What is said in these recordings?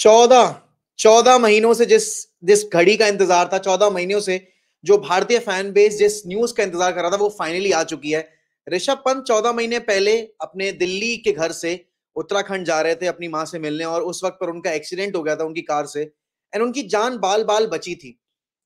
चौदह चौदह महीनों से जिस जिस घड़ी का इंतजार था चौदह महीनों से जो भारतीय फैन बेस जिस न्यूज का इंतजार कर रहा था वो फाइनली आ चुकी है ऋषभ पंत चौदह महीने पहले अपने दिल्ली के घर से उत्तराखंड जा रहे थे अपनी माँ से मिलने और उस वक्त पर उनका एक्सीडेंट हो गया था उनकी कार से एंड उनकी जान बाल बाल बची थी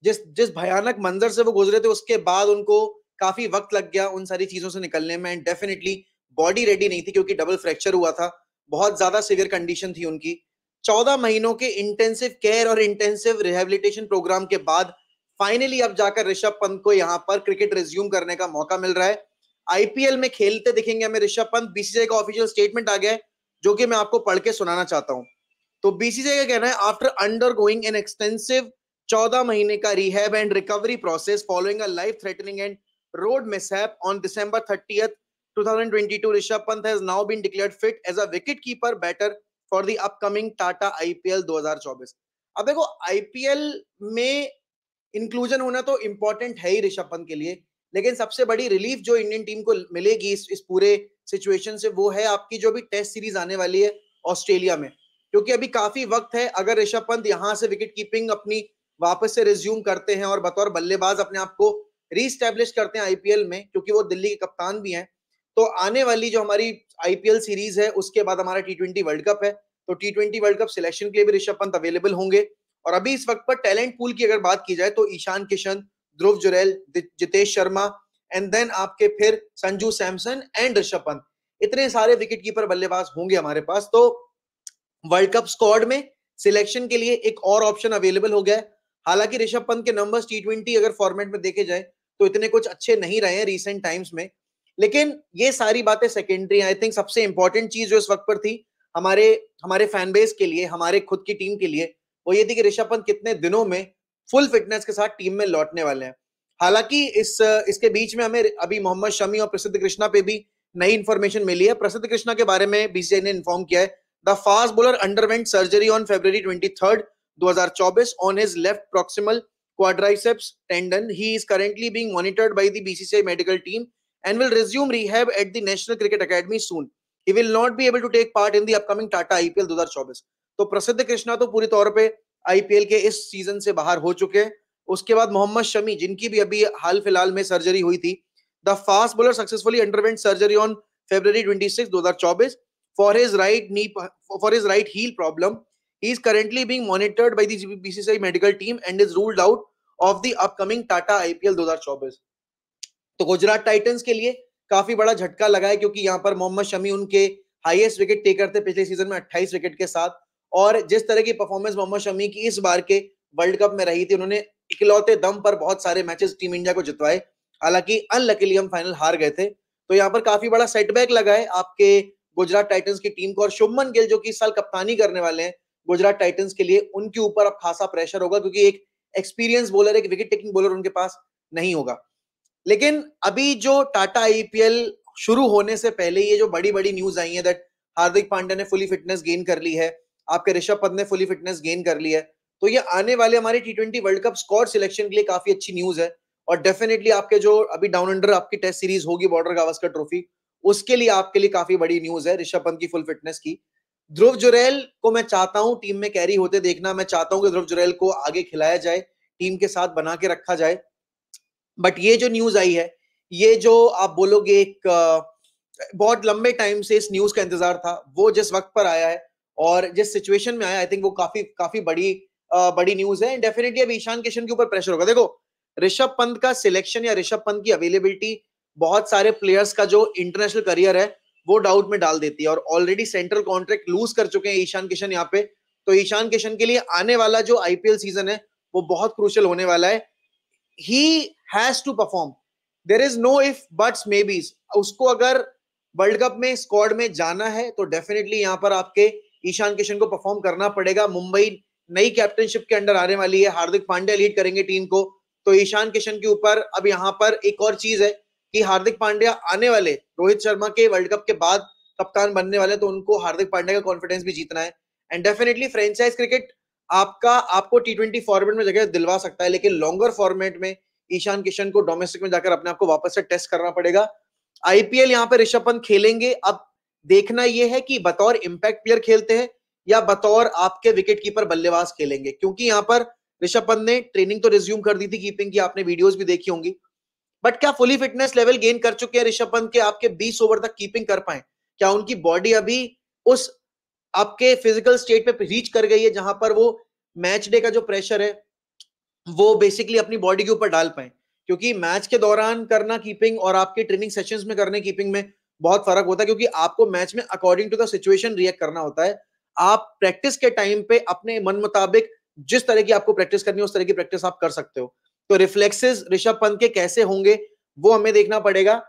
जिस जिस भयानक मंजर से वो गुजरे थे उसके बाद उनको काफी वक्त लग गया उन सारी चीजों से निकलने में एंड डेफिनेटली बॉडी रेडी नहीं थी क्योंकि डबल फ्रैक्चर हुआ था बहुत ज्यादा सिवियर कंडीशन थी उनकी चौदह महीनों के इंटेंसिव केयर और इंटेंसिव रिहेबिलिटेशन प्रोग्राम के बाद फाइनली अब जाकर ऋषभ पंत को यहां पर क्रिकेट रिज्यूम करने का मौका मिल रहा है आईपीएल में खेलते दिखेंगे हमें ऋषभ पंत बीसीसीआई का ऑफिशियल स्टेटमेंट आ गया है जो कि मैं आपको पढ़ के सुनाना चाहता हूं तो बीसीसीआई का कहना है after undergoing an extensive चौदह महीने का rehab and recovery process following a life threatening and road mishap on December thirtieth 2022 Rishabh Pant has now been declared fit as a wicket keeper batter for the upcoming Tata IPL 2024 अब देखो IPL में inclusion होना तो important है ही ऋषभ पंत के लिए लेकिन सबसे बड़ी रिलीफ जो इंडियन टीम को मिलेगी इस इस पूरे सिचुएशन से वो है आपकी जो भी टेस्ट सीरीज आने वाली है ऑस्ट्रेलिया में क्योंकि अभी काफी वक्त है अगर ऋषभ पंत यहाँ से विकेट कीपिंग अपनी वापस से रिज्यूम करते हैं और बतौर बल्लेबाज अपने आप को रीस्टैब्लिश करते हैं आईपीएल में क्योंकि वो दिल्ली के कप्तान भी हैं तो आने वाली जो हमारी आईपीएल सीरीज है उसके बाद हमारा टी ट्वेंटी वर्ल्ड कप है तो T twenty world cup selection के लिए भी ऋषभ पंत अवेलेबल होंगे और अभी इस वक्त पर टैलेंट पूल की अगर बात की जाए तो ईशान किशन ध्रुव जुरैल जितेश शर्मा एंड देन आपके फिर संजू सैमसन एंड ऋषभ पंत इतने सारे विकेट कीपर बल्लेबाज होंगे हमारे पास तो वर्ल्ड कप स्क्वाड में सिलेक्शन के लिए एक और ऑप्शन अवेलेबल हो गया है हालांकि ऋषभ पंत के नंबर्स टी ट्वेंटी अगर फॉर्मेट में देखे जाए तो इतने कुछ अच्छे नहीं रहे हैं रिसेंट टाइम्स में लेकिन ये सारी बातें सेकेंडरी आई थिंक सबसे इंपॉर्टेंट चीज जो इस वक्त पर थी हमारे हमारे फैन बेस के लिए हमारे खुद की टीम के लिए वो ये थी कि ऋषभ पंत कितने दिनों में फुल फिटनेस के साथ टीम में लौटने वाले हैं हालांकि इस इसके बीच में हमें अभी मोहम्मद शमी और प्रसिद्ध कृष्णा पे भी नई इन्फॉर्मेशन मिली है प्रसिद्ध कृष्णा के बारे में बीसीआई ने इन्फॉर्म किया है the fast bowler underwent surgery on February twenty third दो on his left proximal quadriceps tendon he is currently being monitored by the BCCI medical team and will resume rehab at the National Cricket Academy soon. He will not be able to take part in the upcoming Tata IPL 2024. तो प्रसिद्ध कृष्णा तो पूरी तौर पे IPL के इस season से बाहर हो चुके हैं उसके बाद मोहम्मद शमी जिनकी भी अभी हाल फिलहाल में सर्जरी हुई थी the fast bowler successfully underwent surgery on February 26 2024 for his right knee for his right heel problem he is currently being monitored by the bcci medical team and is ruled out of the upcoming tata ipl 2024 तो Gujarat titans के लिए काफी बड़ा झटका लगा है क्योंकि यहाँ पर मोहम्मद शमी उनके हाईएस्ट विकेट टेकर थे पिछले सीजन में 28 विकेट के साथ और जिस तरह की परफॉर्मेंस मोहम्मद शमी की इस बार के वर्ल्ड कप में रही थी उन्होंने इकलौते दम पर बहुत सारे मैचेस टीम इंडिया को जितवाए हालांकि अनलकीली हम फाइनल हार गए थे तो यहाँ पर काफी बड़ा सेटबैक लगा है आपके गुजरात टाइटन्स की टीम को और शुभमन गिल जो कि इस साल कप्तानी करने वाले हैं गुजरात टाइटन्स के लिए उनके ऊपर अब खासा प्रेशर होगा क्योंकि एक एक्सपीरियंस बॉलर एक विकेट टेकिंग बॉलर उनके पास नहीं होगा लेकिन अभी जो टाटा आईपीएल शुरू होने से पहले ये जो बड़ी बड़ी न्यूज आई है दैट हार्दिक पांड्या ने फुली फिटनेस गेन कर ली है आपके ऋषभ पंत ने फुली फिटनेस गेन कर ली है तो ये आने वाले हमारे T twenty world cup squad selection के लिए काफी अच्छी न्यूज है और डेफिनेटली आपके जो अभी डाउन अंडर आपकी टेस्ट सीरीज होगी बॉर्डर गावस्कर ट्रॉफी उसके लिए आपके लिए काफी बड़ी न्यूज है ऋषभ पंत की फुल फिटनेस की ध्रुव जुरैल को मैं चाहता हूँ टीम में कैरी होते देखना मैं चाहता हूं कि ध्रुव जुरैल को आगे खिलाया जाए टीम के साथ बना के रखा जाए बट ये जो न्यूज आई है ये जो आप बोलोगे एक बहुत लंबे टाइम से इस न्यूज का इंतजार था वो जिस वक्त पर आया है और जिस सिचुएशन में आया आई थिंक वो काफी काफी बड़ी बड़ी न्यूज है डेफिनेटली अब ईशान किशन के ऊपर प्रेशर होगा देखो ऋषभ पंत का सिलेक्शन या ऋषभ पंत की अवेलेबिलिटी बहुत सारे प्लेयर्स का जो इंटरनेशनल करियर है वो डाउट में डाल देती है और ऑलरेडी सेंट्रल कॉन्ट्रैक्ट लूज कर चुके हैं ईशान किशन यहाँ पे तो ईशान किशन के लिए आने वाला जो आईपीएल सीजन है वो बहुत क्रूशल होने वाला है he has to perform there is no if buts maybe उसको अगर वर्ल्ड कप में स्क्वाड में जाना है तो डेफिनेटली यहाँ पर आपके ईशान किशन को परफॉर्म करना पड़ेगा मुंबई नई कैप्टनशिप के अंडर आने वाली है हार्दिक पांड्या लीड करेंगे टीम को तो ईशान किशन के ऊपर अब यहाँ पर एक और चीज है कि हार्दिक पांड्या आने वाले रोहित शर्मा के वर्ल्ड कप के बाद कप्तान बनने वाले तो उनको हार्दिक पांड्या का कॉन्फिडेंस भी जीतना है एंड डेफिनेटली फ्रेंचाइज क्रिकेट आपका आपको टी ट्वेंटी फॉर्मेट में जगह दिलवा सकता है लेकिन लॉन्गर फॉर्मेट में ईशान किशन को डोमेस्टिक में जाकर अपने आप को वापस से टेस्ट करना पड़ेगा आईपीएल यहाँ पे ऋषभ पंत खेलेंगे अब देखना यह है कि बतौर इम्पैक्ट प्लेयर खेलते हैं या बतौर आपके विकेट कीपर बल्लेबाज खेलेंगे क्योंकि यहाँ पर ऋषभ पंत ने ट्रेनिंग तो रिज्यूम कर दी थी कीपिंग की आपने वीडियोस भी देखी होंगी बट क्या फुली फिटनेस लेवल गेन कर चुके हैं ऋषभ पंत के आपके 20 ओवर तक कीपिंग कर पाए क्या उनकी बॉडी अभी उस आपके फिजिकल स्टेट पे रीच कर गई है जहां पर वो मैच डे का जो प्रेशर है वो बेसिकली अपनी बॉडी के ऊपर डाल पाए क्योंकि मैच के दौरान करना कीपिंग और आपके ट्रेनिंग सेशंस में करने कीपिंग में बहुत फर्क होता है क्योंकि आपको मैच में according to the situation react करना होता है आप प्रैक्टिस के टाइम पे अपने मन मुताबिक जिस तरह की आपको प्रैक्टिस करनी है उस तरह की प्रैक्टिस आप कर सकते हो तो रिफ्लेक्सेस ऋषभ पंत के कैसे होंगे वो हमें देखना पड़ेगा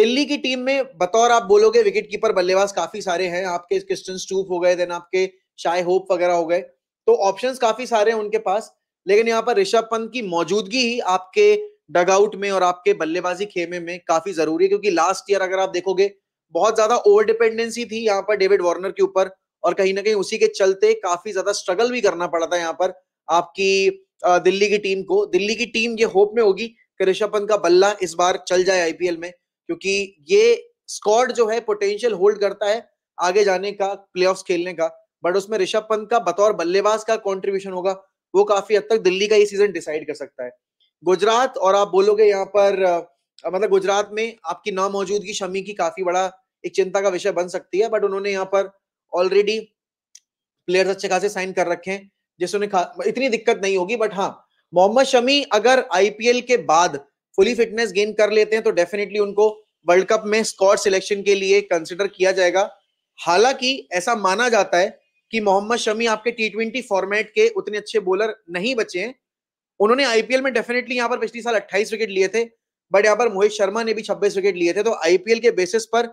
दिल्ली की टीम में बतौर आप बोलोगे विकेट कीपर बल्लेबाज काफी सारे हैं आपके क्रिस्टन स्टूप हो गए देन आपके शाय होप वगैरह हो गए तो ऑप्शंस काफी सारे हैं उनके पास लेकिन यहाँ पर ऋषभ पंत की मौजूदगी ही आपके डगआउट में और आपके बल्लेबाजी खेमे में काफी जरूरी है क्योंकि लास्ट ईयर अगर आप देखोगे बहुत ज्यादा ओवर डिपेंडेंसी थी यहाँ पर डेविड वार्नर के ऊपर और कहीं ना कहीं उसी के चलते काफी ज्यादा स्ट्रगल भी करना पड़ा था यहाँ पर आपकी दिल्ली की टीम को दिल्ली की टीम ये होप में होगी कि ऋषभ पंत का बल्ला इस बार चल जाए आईपीएल में क्योंकि ये स्कॉड जो है पोटेंशियल होल्ड करता है आगे जाने का प्लेऑफ्स खेलने का बट उसमें ऋषभ पंत का बतौर बल्लेबाज का कॉन्ट्रीब्यूशन होगा वो काफी हद तक दिल्ली का ये सीजन डिसाइड कर सकता है गुजरात और आप बोलोगे यहाँ पर मतलब गुजरात में आपकी मौजूदगी शमी की काफी बड़ा एक चिंता का विषय बन सकती है बट उन्होंने यहाँ पर ऑलरेडी प्लेयर्स अच्छे खासे साइन कर रखे हैं जिससे उन्हें इतनी दिक्कत नहीं होगी बट हाँ मोहम्मद शमी अगर आईपीएल के बाद फुली फिटनेस गेन कर लेते हैं तो डेफिनेटली उनको वर्ल्ड कप में स्कॉट सिलेक्शन के लिए कंसिडर किया जाएगा हालांकि ऐसा माना जाता है कि मोहम्मद शमी आपके टी ट्वेंटी फॉर्मेट के उतने अच्छे बॉलर नहीं बचे हैं उन्होंने आईपीएल में डेफिनेटली यहाँ पर पिछले साल 28 विकेट लिए थे बट यहाँ पर मोहित शर्मा ने भी 26 विकेट लिए थे तो आईपीएल के बेसिस पर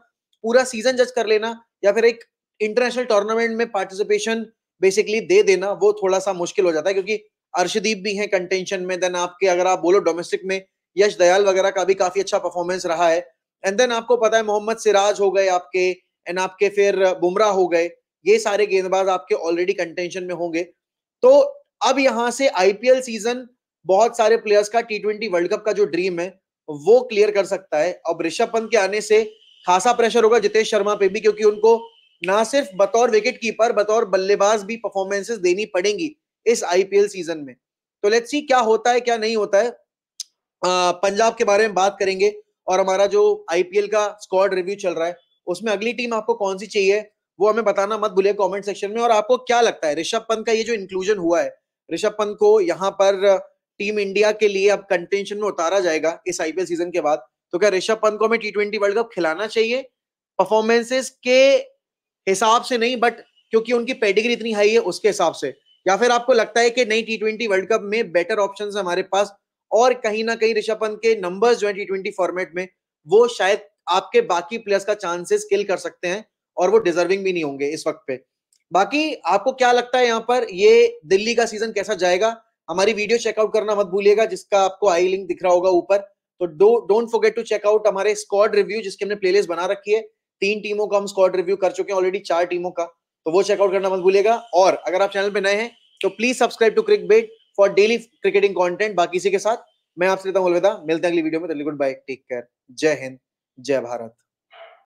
पूरा सीजन जज कर लेना या फिर एक इंटरनेशनल टूर्नामेंट में पार्टिसिपेशन बेसिकली दे देना वो थोड़ा सा मुश्किल हो जाता है क्योंकि अर्शदीप भी है कंटेंशन में देन आपके अगर आप बोलो डोमेस्टिक में यश दयाल वगैरह का भी काफी अच्छा परफॉर्मेंस रहा है एंड देन आपको पता है मोहम्मद सिराज हो गए आपके एंड आपके फिर बुमराह हो गए ये सारे गेंदबाज आपके ऑलरेडी कंटेंशन में होंगे तो अब यहां से आईपीएल सीजन बहुत सारे प्लेयर्स का टी ट्वेंटी वर्ल्ड कप का जो ड्रीम है वो क्लियर कर सकता है अब ऋषभ पंत के आने से खासा प्रेशर होगा जितेश शर्मा पे भी क्योंकि उनको ना सिर्फ बतौर विकेट कीपर बतौर बल्लेबाज भी परफॉर्मेंसेस देनी पड़ेंगी इस आईपीएल सीजन में तो लेट्स सी क्या होता है क्या नहीं होता है आ, पंजाब के बारे में बात करेंगे और हमारा जो आईपीएल का स्क्वाड रिव्यू चल रहा है उसमें अगली टीम आपको कौन सी चाहिए वो हमें बताना मत भूलिए कमेंट सेक्शन में और आपको क्या लगता है ऋषभ पंत का ये जो इंक्लूजन हुआ है ऋषभ पंत को यहाँ पर टीम इंडिया के लिए अब कंटेंशन में उतारा जाएगा इस आईपीएल सीजन के बाद तो क्या ऋषभ पंत को हमें टी ट्वेंटी वर्ल्ड कप खिलाना चाहिए परफॉर्मेंसेस के हिसाब से नहीं बट क्योंकि उनकी पेडिग्री इतनी हाई है उसके हिसाब से या फिर आपको लगता है कि नई टी ट्वेंटी वर्ल्ड कप में बेटर ऑप्शन हमारे पास और कहीं ना कहीं ऋषभ पंत के नंबर्स जो है टी ट्वेंटी फॉर्मेट में वो शायद आपके बाकी प्लेयर्स का चांसेस किल कर सकते हैं और वो डिजर्विंग भी नहीं होंगे इस वक्त पे बाकी आपको क्या लगता है यहाँ पर ये दिल्ली का सीजन कैसा जाएगा हमारी वीडियो चेकआउट करना मत भूलिएगा जिसका आपको आई लिंक दिख रहा होगा ऊपर तो do don't forget to check out हमारे स्क्वाड रिव्यू जिसके हमने प्लेलिस्ट बना रखी है तीन टीमों का हम स्क्वाड रिव्यू कर चुके हैं ऑलरेडी चार टीमों का तो वो चेकआउट करना मत भूलिएगा और अगर आप चैनल पे नए हैं तो please subscribe to Cricbet for daily cricketing content बाकी इसी के साथ मैं आपसे लेता हूँ अलविदा मिलते हैं अगली वीडियो में गुड बाय टेक केयर जय हिंद जय भारत